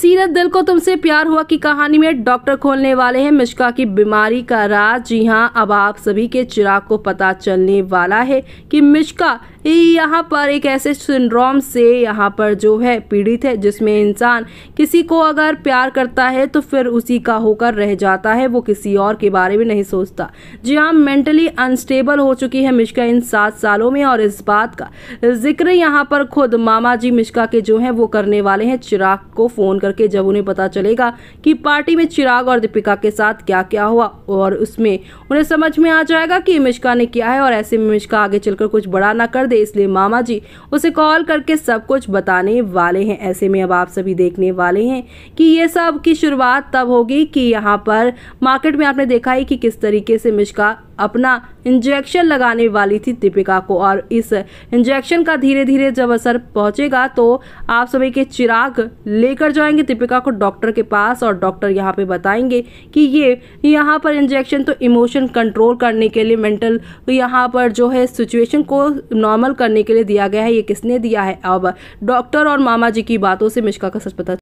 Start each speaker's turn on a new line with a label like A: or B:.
A: सीरत दिल को तुमसे प्यार हुआ की कहानी में डॉक्टर खोलने वाले हैं मिश्का की बीमारी का राज जी हाँ अब आप सभी के चिराग को पता चलने वाला है कि मिश्का यहाँ पर एक ऐसे सिंड्रोम से यहाँ पर जो है पीड़ित है जिसमें इंसान किसी को अगर प्यार करता है तो फिर उसी का होकर रह जाता है वो किसी और के बारे में नहीं सोचता जी हाँ मेंटली अनस्टेबल हो चुकी है मिश्का इन सात सालों में और इस बात का जिक्र यहाँ पर खुद मामा जी मिश्का के जो है वो करने वाले हैं चिराग को फोन फोन करके जब उन्हें पता चलेगा कि पार्टी में चिराग और दीपिका के साथ क्या क्या हुआ और उसमें उन्हें समझ में आ जाएगा कि मिश्का ने किया है और ऐसे में मिश्का आगे चलकर कुछ बड़ा ना कर दे इसलिए मामा जी उसे कॉल करके सब कुछ बताने वाले हैं ऐसे में अब आप सभी देखने वाले हैं कि ये सब की शुरुआत तब होगी कि यहाँ पर मार्केट में आपने देखा है कि किस तरीके से मिश्का अपना इंजेक्शन लगाने वाली थी दीपिका को और इस इंजेक्शन का धीरे धीरे जब असर पहुंचेगा तो आप सभी के चिराग लेकर जाएंगे दीपिका को डॉक्टर के पास और डॉक्टर यहाँ पे बताएंगे कि ये यहाँ पर इंजेक्शन तो इमोशन कंट्रोल करने के लिए मेंटल यहाँ पर जो है सिचुएशन को नॉर्मल करने के लिए दिया गया है ये किसने दिया है अब डॉक्टर और मामा जी की बातों से मिश्का का सच पता